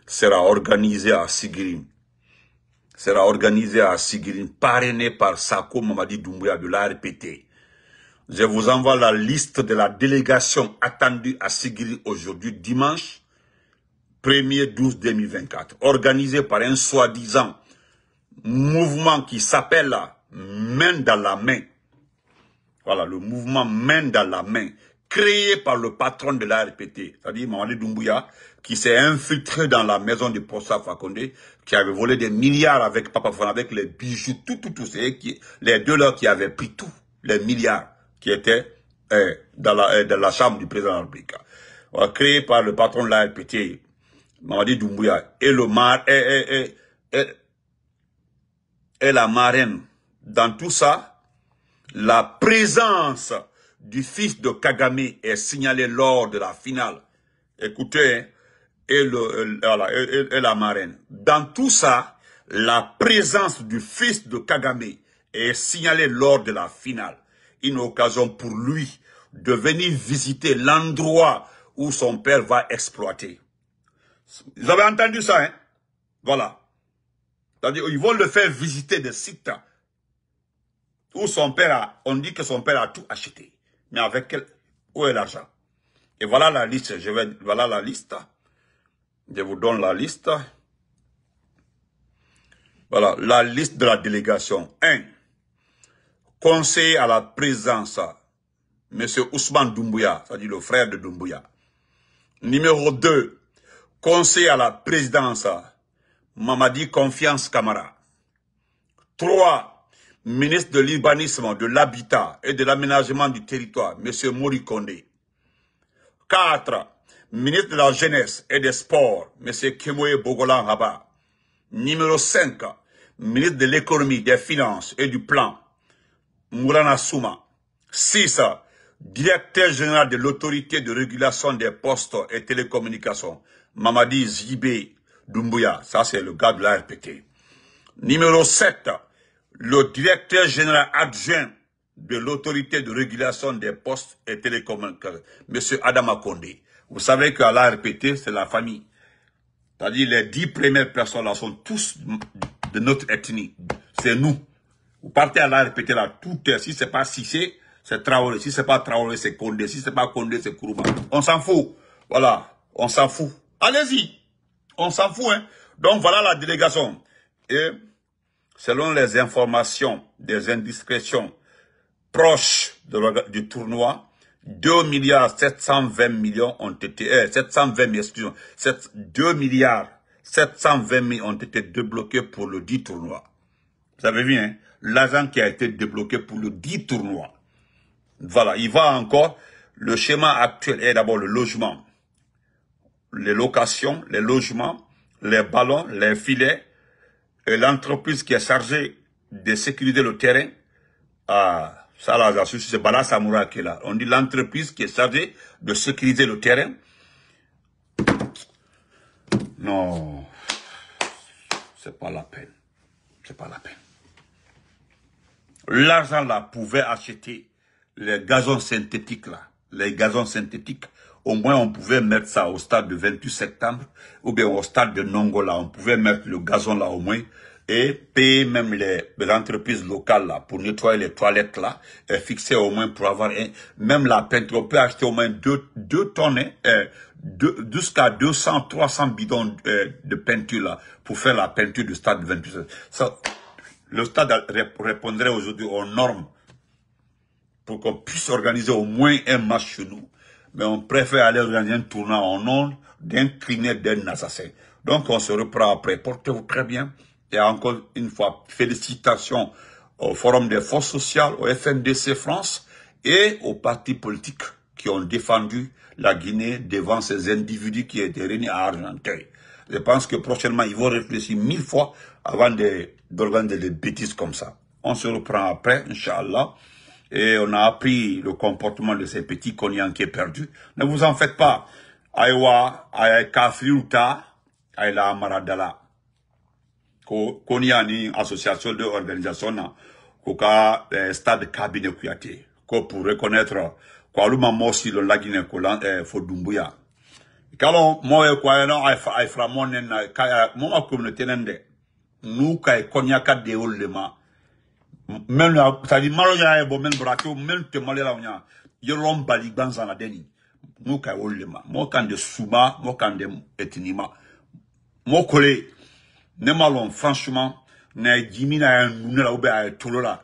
[SPEAKER 1] sera organisé à Sigiri sera organisé à Sigirine, parrainé par Sako Mamadi Doumbouya de l'ARPT. Je vous envoie la liste de la délégation attendue à Sigiri aujourd'hui, dimanche 1er 12 2024, organisée par un soi-disant mouvement qui s'appelle Main dans la main. Voilà, le mouvement Main dans la main, créé par le patron de la l'ARPT, c'est-à-dire Mamadi Doumbouya, qui s'est infiltré dans la maison de Prosa Fakonde, qui avait volé des milliards avec Papa Fon, avec les bijoux, tout, tout, tout. C'est les deux là qui avaient pris tout, les milliards qui étaient euh, dans, la, euh, la chambre du président de la République. créé par le patron de la RPT, Mamadi Doumbouya, et le mar, et, et la marraine. Dans tout ça, la présence du fils de Kagame est signalée lors de la finale. Écoutez, hein, et, le, la marraine. Dans tout ça, la présence du fils de Kagame est signalée lors de la finale. Une occasion pour lui de venir visiter l'endroit où son père va exploiter. Vous avez entendu ça, hein Voilà. cest à ils vont le faire visiter des sites où son père a, on dit que son père a tout acheté. Mais avec quel, où est l'argent? Et voilà la liste, je vais, voilà la liste. Je vous donne la liste. Voilà, la liste de la délégation. 1. Conseil à la présidence, Monsieur Ousmane Doumbouya, c'est-à-dire le frère de Doumbouya. Numéro 2. Conseil à la présidence. Mamadi Confiance Camara. 3 ministre de l'urbanisme, de l'habitat et de l'aménagement du territoire, M. Mori Condé. 4 ministre de la Jeunesse et des Sports, M. Kemoye Bogolan Raba. Numéro 5, ministre de l'Économie, des Finances et du Plan, Mourana Souma. 6, directeur général de l'autorité de régulation des postes et télécommunications, Mamadi Zibé Doumbouya. Ça, c'est le gars de la RPT. Numéro 7, le directeur général adjoint de l'autorité de régulation des postes et télécommunications, M. Adama Kondé. Vous savez qu'à l'ARPT, c'est la famille. C'est-à-dire les dix premières personnes là sont tous de notre ethnie. C'est nous. Vous partez à la répéter là, tout est, si c'est pas Sissé, c'est Traoré, si c'est pas Traoré, c'est Kondé. si c'est pas Condé, c'est Kourouba. On s'en fout. Voilà. On s'en fout. Allez-y. On s'en fout, hein. Donc voilà la délégation. Et selon les informations des indiscrétions proches du tournoi, 2 milliards 720 millions ont été, 720, excusez 7, 2 milliards 720 millions ont été débloqués pour le 10 tournoi. Vous avez vu, hein? L'argent qui a été débloqué pour le 10 tournoi. Voilà, il va encore. Le schéma actuel est d'abord le logement, les locations, les logements, les ballons, les filets, et l'entreprise qui est chargée de sécuriser le terrain. à ça c'est Bala qui est là. On dit l'entreprise qui est chargée de sécuriser le terrain. Non, c'est pas la peine. C'est pas la peine. L'argent là pouvait acheter les gazons synthétiques là. Les gazons synthétiques. Au moins, on pouvait mettre ça au stade de 28 septembre ou bien au stade de Nongola. On pouvait mettre le gazon là au moins et payer même les, les entreprises locales là, pour nettoyer les toilettes là, et fixer au moins pour avoir un, même la peinture, on peut acheter au moins deux, deux tonnes, hein, euh, jusqu'à 200, 300 bidons euh, de peinture là, pour faire la peinture du stade 26. Ça, le stade répondrait aujourd'hui aux normes pour qu'on puisse organiser au moins un match chez nous. Mais on préfère aller organiser un tournoi en nom d'un criminel, d'un assassin. Donc on se reprend après. Portez-vous très bien. Et encore une fois, félicitations au Forum des forces sociales, au FNDC France et aux partis politiques qui ont défendu la Guinée devant ces individus qui étaient réunis à Argenteuil. Je pense que prochainement, ils vont réfléchir mille fois avant d'organiser de, des bêtises comme ça. On se reprend après, Inch'Allah. Et on a appris le comportement de ces petits qui est perdus. Ne vous en faites pas. Aïwa, Aïe kafriuta, aïla Maradala ko n'i association de organisation na eh, stade kabine kuyate ko pour reconnaître ko alu ma mɔɔ si ko la eh, Fodumbuya. dumbuya kalɔ moi, ye ko ay fara na ma communauté nɛn dɛ n'u ka de olu même la, mɛnu ya malo ya ye bɔ mɛnu bɔra te malo la o ɲa yɔrɔ bali gbansan na deni kan de suba moi kan de etinima mo kole ne malon franchement ne ye ji na a ye nunɛ la ubiyɛn a ye tolo la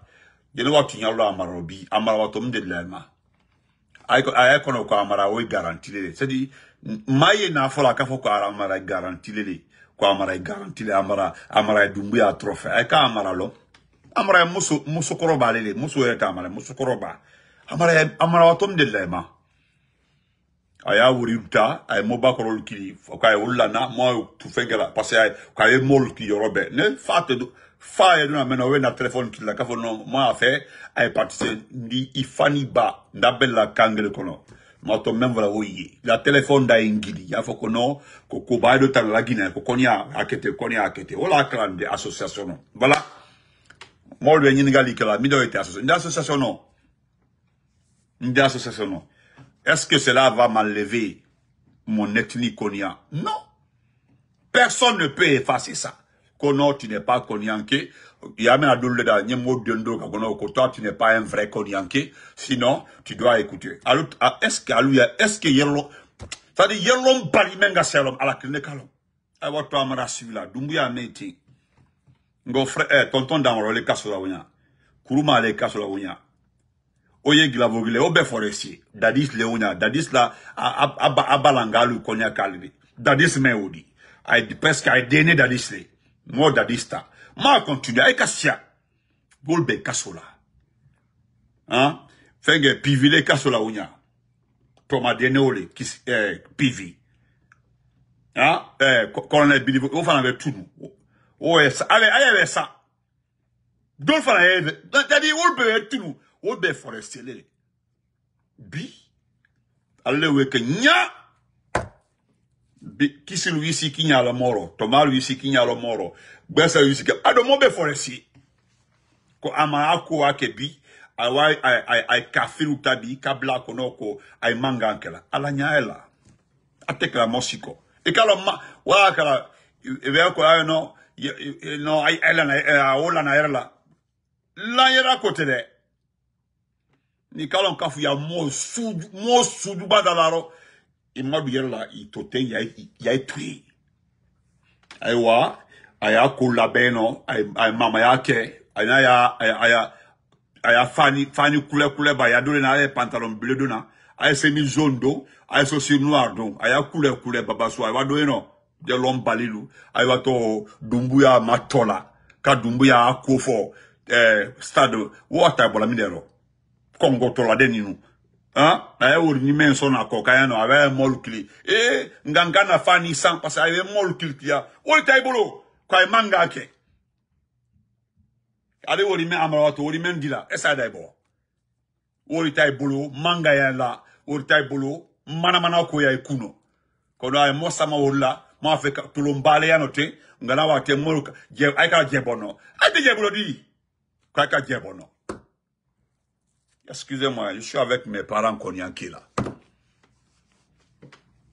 [SPEAKER 1] jɛnɛba tun y'a lɔ a mara bi a de min delila e ma ko mara o ye c'est à dire maa n'a fola a k'a fɔ ko garantile ko amara mara ye amara amara mara a mara y'a tɔrɔ fɛ k'a mara lɔ amara musu musu muso musokɔrɔ b'ale musu muso yɛrɛ t'a mara amara b'a a y'a y a Il moba kili k'a parce que ki yorobe. ne fat, fat fa ye e na la k'a non moi a y a ye ni ba ben la kan kelen kɔnɔ la da ingidi. y'a ko ko ko ba ye la Guinée ko kɔni akete kɛ akete de association voilà moi le ni ngali min dɔw association association no. association est-ce que cela va m'enlever mon ethnie Konyan Non. Personne ne peut effacer ça. Kono, tu n'es pas cognaqué. Toi, tu n'es pas un vrai Konyanke. Sinon, tu dois écouter. Ah, est-ce que, est-ce que, c'est-à-dire, yelom balimenga selom, ala kine kalom. Awa to amara sivila, eh, dumbuya meti. Ngo frère, eh, tonton d'amoro le sur la wunya. Kuruma le sur la ouya oye gilavogile obe forestier dadis leonya dadis la aba abalangalu konya kalbi dadis meoudi, odi presque dene dadis le mo dadista ma continue ay kasia golbe kasola hein fenge pivile casola onya toma dene ole qui eh pivi hein eh colonel bilivo o fana be tunu o yes ale allez be ça dadi tout tunu wo forestier lele? bi lui wo ke nya kisi lu yisi kinya le le moro gbɛsɛ lu yisi ke forestier ko ama ako ake bi tabi kabla kɔnɔ ko manga ankela. ala a la ate e kɛla mɔsi kɔ e kala ma waa kɛla ibɛ e kɔ ayɔ sont na la la ni kala kafu ya mo su mo su du ba da ro il ma bi ya e, ya e tui Aywa e aya ko la beno mama yake ke aya ya aya aya fani fani kule kule ba ya dole na le pantalon bleu dona aya semi jaune do aya so sur noir donc aya kule kule baba so aya do eno de l'homme balilu aya to dumbuya matola ka dumbuya akofo eh stade water bola minero. kɔngɔ tɔladen ninnu a ye wori ni mɛn sɔn na ya ka yan nɔ a bɛ mɔlu kili ee nka n na f'ani san parce que a ye mɔlu kili tiya t'a i bolo k'a ye man k'a kɛ ale wori mɛn amarawa to wori mɛn di la ɛsɛ e a da i bɔ t'a i bolo manga y'a la wori t'a i bolo mana ko y'a i kun nɔ kɔnɔ a ye mɔ sama wori la m'a fe ka ya nɔ ten nka n'a b'a kɛ mɔlu jɛ a ka je bɔ nɔ a tɛ jɛ bolo di k'a ka jɛ bɔ nɔ. Excusez-moi, je suis avec mes parents Konyanki là.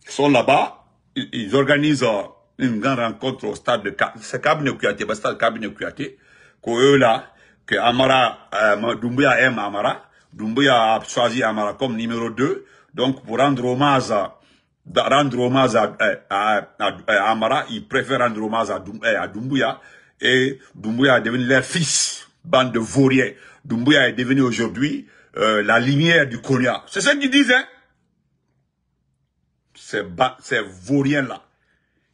[SPEAKER 1] Ils sont là-bas, ils, organisent euh, une grande rencontre au stade de c'est Kabine Kouyaté, le stade Kabine Kouyaté, eux, là, que Amara, euh, Doumbouya aime Amara, Doumbouya a choisi Amara comme numéro 2, donc pour rendre hommage à Amara, ils préfèrent rendre hommage à, Doumbouya. Et Dumbuya est devenu leur fils, bande de vauriens. Doumbouya est devenu aujourd'hui euh, la lumière du cognac. C'est ce qu'ils disaient. hein Ces, vauriens-là.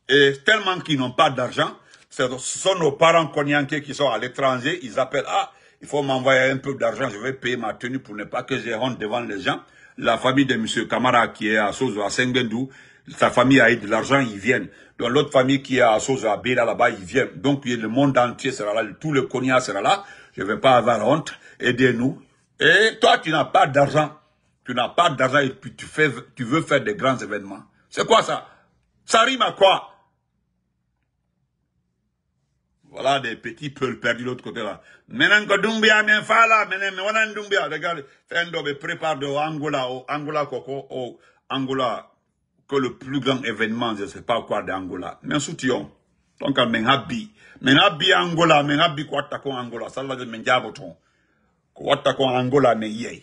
[SPEAKER 1] Et tellement qu'ils n'ont pas d'argent, ce sont nos parents cognanqués qui sont à l'étranger, ils appellent, ah, il faut m'envoyer un peu d'argent, je vais payer ma tenue pour ne pas que j'ai honte devant les gens. La famille de M. Kamara qui est à Sozo, à Sengendou, sa famille a eu de l'argent, ils viennent. Dans l'autre famille qui est à Sozo, à Béla, là-bas, ils viennent. Donc, le monde entier sera là, tout le cognac sera là. Je ne vais pas avoir honte. Aidez-nous, et toi, tu n'as pas d'argent. Tu n'as pas d'argent et puis tu, fais, tu veux faire des grands événements. C'est quoi ça Ça rime à quoi Voilà des petits peuples perdus de l'autre côté là. Maintenant que Doumbia m'en fait là, maintenant on Doumbia. Regarde, prépare de Angola, Angola Coco, ou Angola, que le plus grand événement, je ne sais pas quoi d'Angola. Mais soutien. Donc, men habi. Men habi Angola, men habi quoi Angola. Ça là, men diaboton wata kwa angola ne yei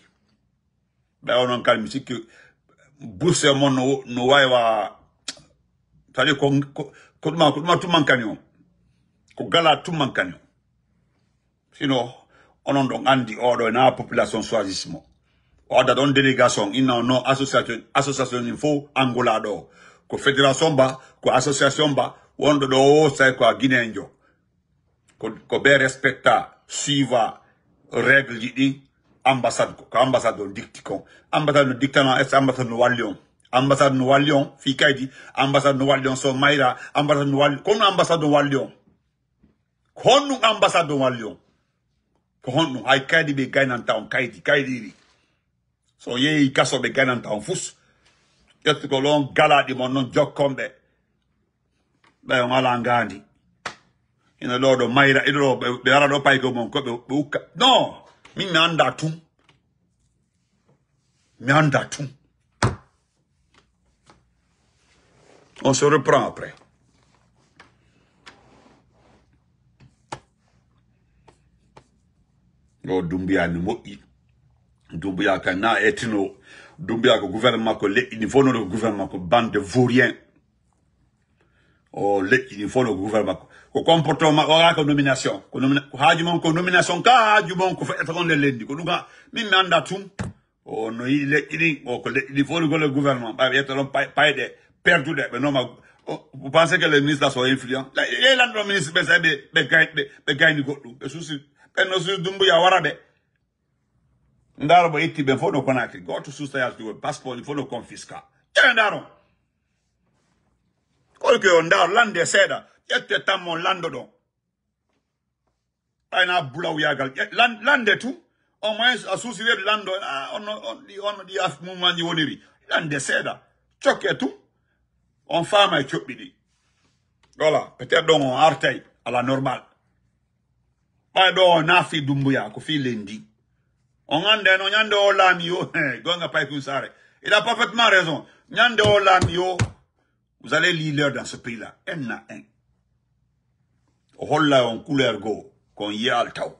[SPEAKER 1] ba onon kal misiki mo no no waiwa tali ko ko ma ko ma tuman gala sino onon andi odo na population choisissement oda don délégation ino no association association info angola do ko ba ko association ba wondo do sai ko guinenjo ko ko be respecta siva règle ji ɗi ambassade ko ambassade on dicti kon ambassade no dictano est ambassade no walion ambassade no walion fi kaydi ambassade no walion so mayra ambassade no wal kono ambassade no walion on ko ambassade no walion on ko kaydi be on kaydi kayɗiɗi so yehi kaso ɓe gaynanta on fus ƴettugol gala di mon non jokombe ɓe on ala non min on se reprend après Le Dumbia, ni moƴƴi dumbiya ka na ko gouvernement ko le ni fof oh, Le gouvernement ko bande vaurien o ne ni gouvernement ko comportement o ko nomination ko haaju mon ko nomination ka haaju mon ko fetta kon leydi ko ɗum min mi annda tum o oh, no yi le ɗin o ko leƴƴi ɗi foti le gouvernement ba ɓaɓe ƴetta ɗon de perduɗe non ma oh, vous pensez que les ministres sont influents yeylande ɗo ministre be sa ɓe ɓe gayni goɗɗum ɓe susi ɓenno susi dumbuya wara ɓe ndaaro mo itti ɓen fof no konakri goto du passeport il fof no confisca ƴewe ndaaron kolke o ndaaro lande seda yette tan mon lando ɗon ayna bulawyagal lande on au moins lande. On on on onno ɗi af mumaji woniri lande seeɗa et tout, on faama et coɓɓi ɗi voilà peut être ɗon on artay la normal ɓay ɗo o naafi dumbuya ko fi lendi on ande no ñande o laami yo eh, gonga paypin sare il a parfaitement raison ñande o laami yo vous allez lire dans ce pays là elle n'a un holla on couleur go kon yiyal